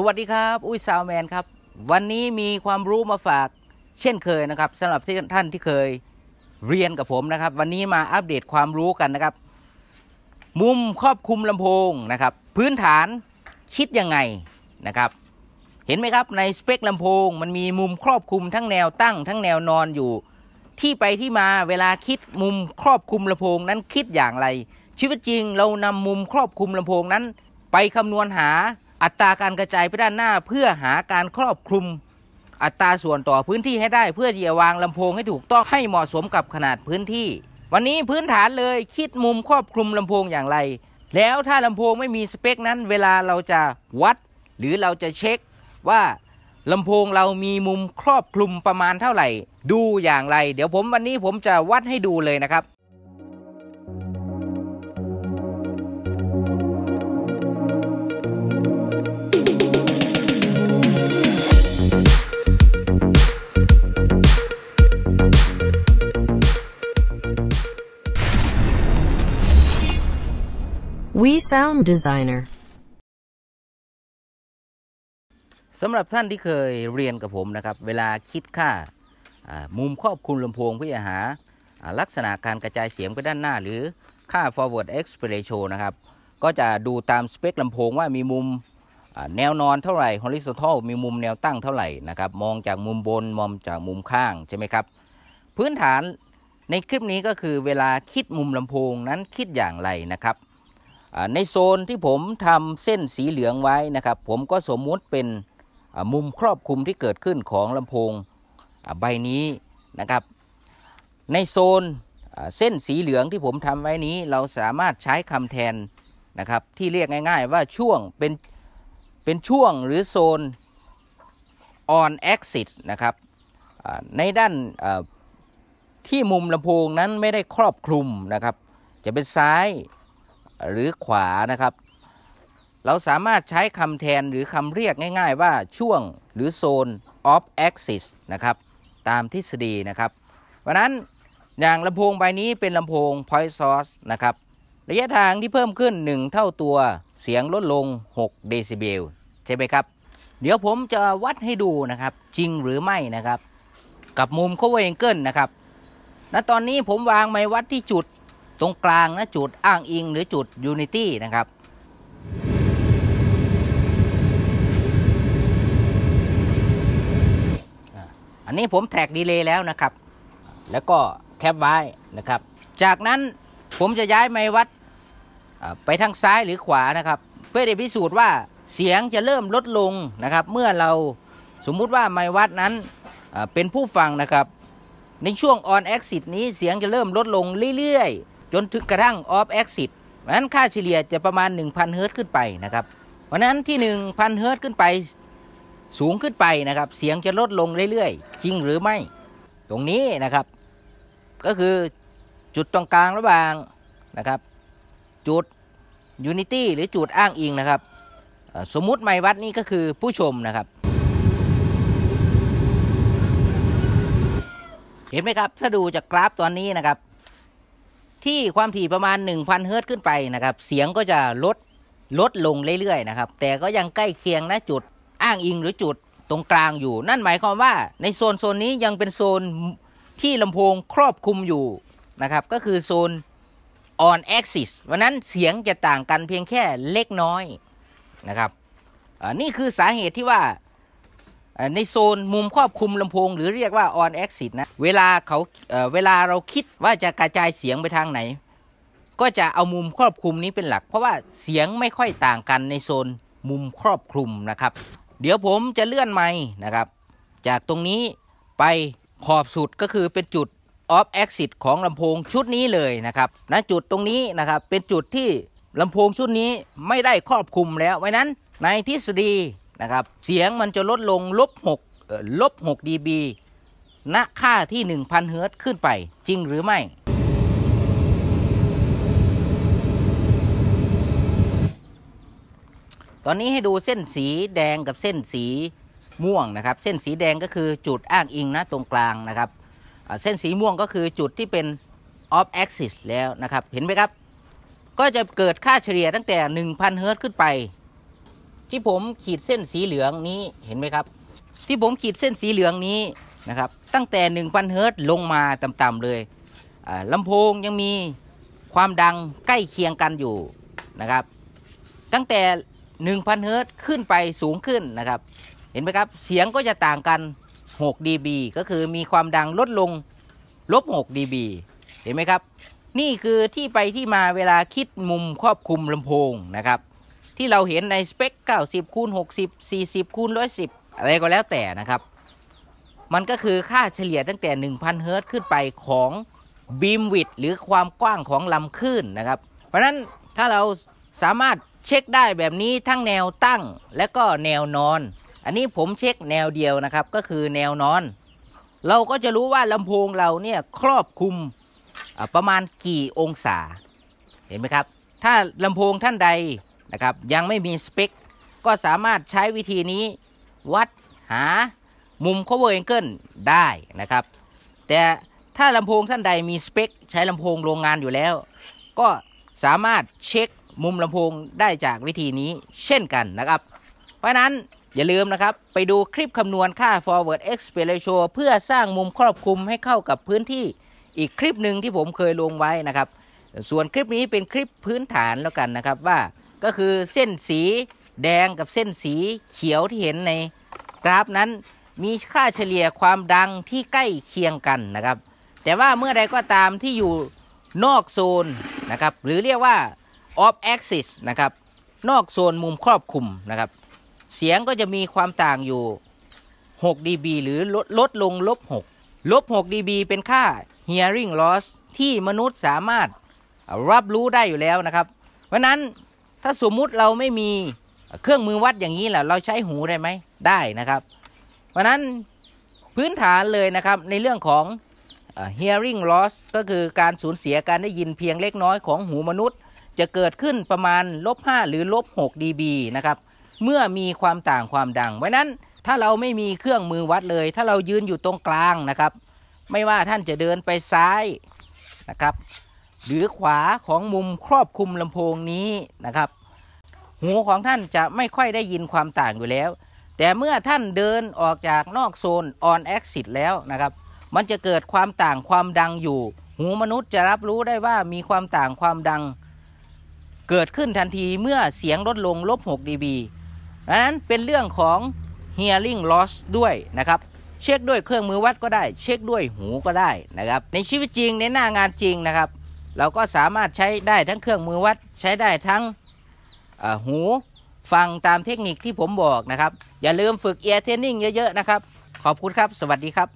สวัสดีครับอุ้ยซาวแมนครับ วันนี้มีความรู้มาฝากเช่นเคยนะครับสำหรับท่านที่เคยเรียนกับผมนะครับ วันนี้มาอัปเดตความรู้กันนะครับ มุมครอบคุมลำโพงนะครับพื้นฐานคิดยังไงนะครับ เห็นไหมครับในสเปคลำโพง มันมีมุมครอบคุมทั้งแนวตั้ง ทั้งแนวนอนอยู่ ที่ไปที่มาเวลาคิดมุมครอบคุมลำโพงนั้นคิดอย่างไร ชีวิตจริงเรานำมุมครอบคุมลำโพงนั้น ไปคำนวณหาอัตราการกระจายไปด้านหน้าเพื่อหาการครอบคลุม อัตราส่วนต่อพื้นที่ให้ได้เพื่อจะวางลำโพงให้ถูกต้องให้เหมาะสมกับขนาดพื้นที่ วันนี้พื้นฐานเลยคิดมุมครอบคลุมลำโพงอย่างไร แล้วถ้าลำโพงไม่มีสเปค นั้น เวลาเราจะวัด หรือเราจะเช็ค ว่าลำโพงเรามีมุมครอบคลุมประมาณเท่าไหร่ ดูอย่างไร เดี๋ยวผมวันนี้ผมจะวัดให้ดูเลยนะครับ Sound Designer สำหรับท่านที่เคยเรียนกับผมนะครับ เวลาคิดค่ามุมครอบคุมลำโพงเพื่อหาลักษณะการกระจายเสียงไปด้านหน้าหรือค่า forward aspect ratio นะครับ ก็จะดูตามสเปคลำโพง ว่ามีมุมแนวนอนเท่าไหร่ horizontal มีมุมแนวตั้งเท่าไหร่นะครับ มองจากมุมบน มองจากมุมข้างใช่ไหมครับ พื้นฐานในคลิปนี้ก็คือเวลาคิดมุมลำโพงนั้นคิดอย่างไรนะครับในโซนที่ผมทำเส้นสีเหลืองไว้นะครับผมก็สมมุติเป็นมุมครอบคลุมที่เกิดขึ้นของลำโพงใบนี้นะครับ ในโซนเส้นสีเหลืองที่ผมทำไว้นี้เราสามารถใช้คำแทนนะครับที่เรียกง่ายๆว่าช่วงเป็นเป็นช่วงหรือโซน on axis นะครับในด้านที่มุมลำโพงนั้นไม่ได้ครอบคลุมนะครับจะเป็นซ้ายหรือขวานะครับ เราสามารถใช้คำแทนหรือคำเรียกง่ายๆว่าช่วงหรือโซน of axis นะครับ ตามทฤษฎีนะครับวันนั้นอย่างลำโพงใบนี้เป็นลำโพง point source นะครับ ระยะทางที่เพิ่มขึ้น 1 เท่าตัวเสียงลดลง6เดซิเบลใช่ไหมครับ เดี๋ยวผมจะวัดให้ดูนะครับ จริงหรือไม่นะครับ กับมุมโคเวงเกิลนะครับณตอนนี้ผมวางไม้วัดที่จุดตรงกลางนะจุดอ้างอิงหรือจุด Unity นะครับอันนี้ผมแท็กดีเลย์แล้วนะครับ แล้วก็แคปไว้นะครับ จากนั้นผมจะย้ายไมวัดไปทางซ้ายหรือขวานะครับ เพื่อจะพิสูจน์ว่าเสียงจะเริ่มลดลงนะครับเมื่อเราสมมุติว่าไมวัดนั้นเป็นผู้ฟังนะครับ ในช่วง on exit นี้เสียงจะเริ่มลดลงเรื่อยๆจนถึงกระทั่งออฟแอคซิสนั้นค่าเฉลี่ยจะประมาณ 1,000เฮิร์ตขึ้นไปนะครับเพราะนั้นที่ 1,000เฮิร์ตขึ้นไปสูงขึ้นไปนะครับ เสียงจะลดลงเรื่อยๆ จริงหรือไม่ ตรงนี้นะครับ ก็คือจุดตรงกลางระหว่างนะครับ จุดยูนิตี้หรือจุดอ้างอิงนะครับสมมุติไมวัดนี่ก็คือผู้ชมนะครับ เห็นไหมครับ ถ้าดูจากกราฟตอนนี้นะครับที่ความถี่ประมาณ 1,000 เฮิรตซ์ขึ้นไปนะครับ เสียงก็จะลดลดลงเรื่อยๆนะครับ แต่ก็ยังใกล้เคียงนะจุดอ้างอิงหรือจุดตรงกลางอยู่ นั่นหมายความว่าในโซนโซนนี้ยังเป็นโซนที่ลำโพงครอบคลุมอยู่นะครับ ก็คือโซน on axis วันนั้นเสียงจะต่างกันเพียงแค่เล็กน้อยนะครับนี่คือสาเหตุที่ว่าในโซนมุมครอบคลุมลำโพงหรือเรียกว่า on exit นะเวลาเขาเวลาเราคิดว่าจะกระจายเสียงไปทางไหน ก็จะเอามุมครอบคลุมนี้เป็นหลัก เพราะว่าเสียงไม่ค่อยต่างกัน ในโซนมุมครอบคลุมนะครับเดี๋ยวผมจะเลื่อนไม้นะครับจากตรงนี้ไปขอบสุดก็คือเป็นจุดออฟแอคซิสของลำโพงชุดนี้เลยนะครับณนะจุดตรงนี้นะครับเป็นจุดที่ลำโพงชุดนี้ไม่ได้ครอบคลุมแล้วไว้นั้นในทฤษฎีนะครับเสียงมันจะลดลงลบหกลบหกดีบีณค่าที่หนึ่งพันเฮิร์ตขึ้นไปจริงหรือไม่ ตอนนี้ให้ดูเส้นสีแดงกับเส้นสีม่วงนะครับเส้นสีแดงก็คือจุดอ้างอิงนะตรงกลางนะครับเส้นสีม่วงก็คือจุดที่เป็น off axis แล้วนะครับเห็นไหมครับ ก็จะเกิดค่าเฉลี่ยตั้งแต่1,000เฮิร์ตซ์ขึ้นไปที่ผมขีดเส้นสีเหลืองนี้เห็นไหมครับ ที่ผมขีดเส้นสีเหลืองนี้นะครับ ตั้งแต่ 1,000 เฮิรตซ์ลงมาต่ำๆเลยลำโพงยังมีความดังใกล้เคียงกันอยู่นะครับตั้งแต่ 1,000 เฮิรตซ์ขึ้นไปสูงขึ้นนะครับ เห็นไหมครับ เสียงก็จะต่างกัน 6 dB ก็คือมีความดังลดลงลบ 6 dB เห็นไหมครับ นี่คือที่ไปที่มาเวลาคิดมุมครอบคุมลำโพงนะครับที่เราเห็นในสเปค 90คูณ60 40คูณ110 อะไรก็แล้วแต่นะครับ มันก็คือค่าเฉลี่ยตั้งแต่ 1,000 เฮิรตซ์ขึ้นไปของบีมวิดหรือความกว้างของลำคลื่นนะครับ เพราะนั้นถ้าเราสามารถเช็คได้แบบนี้ทั้งแนวตั้งและก็แนวนอน อันนี้ผมเช็คแนวเดียวนะครับ ก็คือแนวนอน เราก็จะรู้ว่าลำโพงเราเนี่ยครอบคลุมประมาณกี่องศา เห็นไหมครับ ถ้าลำโพงท่านใดนะครับยังไม่มีสเปคก็สามารถใช้วิธีนี้วัดหา มุม cover angle ได้นะครับ แต่ถ้าลำโพงท่านใดมีสเปค ใช้ลำโพงโรงงานอยู่แล้ว ก็สามารถเช็คมุมลำโพงได้จากวิธีนี้เช่นกันนะครับ เพราะนั้นอย่าลืมนะครับไปดูคลิปคำนวณค่า forward aspect ratio เพื่อสร้างมุมครอบคลุมให้เข้ากับพื้นที่อีกคลิปหนึ่งที่ผมเคยลงไว้นะครับส่วนคลิปนี้เป็นคลิปพื้นฐานแล้วกันนะครับว่าก็คือเส้นสีแดงกับเส้นสีเขียวที่เห็นในกราฟนั้นมีค่าเฉลี่ยความดังที่ใกล้เคียงกันนะครับ แต่ว่าเมื่อใดก็ตามที่อยู่นอกโซนนะครับ หรือเรียกว่า off axis นะครับ นอกโซนมุมครอบคลุมนะครับ เสียงก็จะมีความต่างอยู่6 dB หรือลดลดลงลบ6ลบ6 dB เป็นค่า hearing loss ที่มนุษย์สามารถรับรู้ได้อยู่แล้วนะครับ เพราะนั้นถ้าสมมุติเราไม่มีเครื่องมือวัดอย่างนี้แหละเราใช้หูได้ไหม ได้นะครับ เพราะนั้นพื้นฐานเลยนะครับในเรื่องของ hearing loss ก็คือการสูญเสียการได้ยินเพียงเล็กน้อยของหูมนุษย์ จะเกิดขึ้นประมาณลบ5หรือลบ6 dB นะครับ เมื่อมีความต่างความดัง เพราะนั้นถ้าเราไม่มีเครื่องมือวัดเลยถ้าเรายืนอยู่ตรงกลางนะครับ ไม่ว่าท่านจะเดินไปซ้ายนะครับหรือขวาของมุมครอบคุมลำโพงนี้นะครับ หูของท่านจะไม่ค่อยได้ยินความต่างอยู่แล้ว แต่เมื่อท่านเดินออกจากนอกโซน on exit แล้วนะครับ มันจะเกิดความต่างความดังอยู่ หูมนุษย์จะรับรู้ได้ว่ามีความต่างความดัง เกิดขึ้นทันทีเมื่อเสียงลดลงลบ6 dB ดังนั้นเป็นเรื่องของ hearing loss ด้วยนะครับ เช็คด้วยเครื่องมือวัดก็ได้ เช็คด้วยหูก็ได้นะครับ ในชีวิตจริงในหน้างานจริงนะครับเราก็สามารถใช้ได้ทั้งเครื่องมือวัด ใช้ได้ทั้งหู ฟังตามเทคนิคที่ผมบอกนะครับ อย่าลืมฝึกเอียร์เทนนิ่งเยอะๆ นะครับ ขอบคุณครับ สวัสดีครับ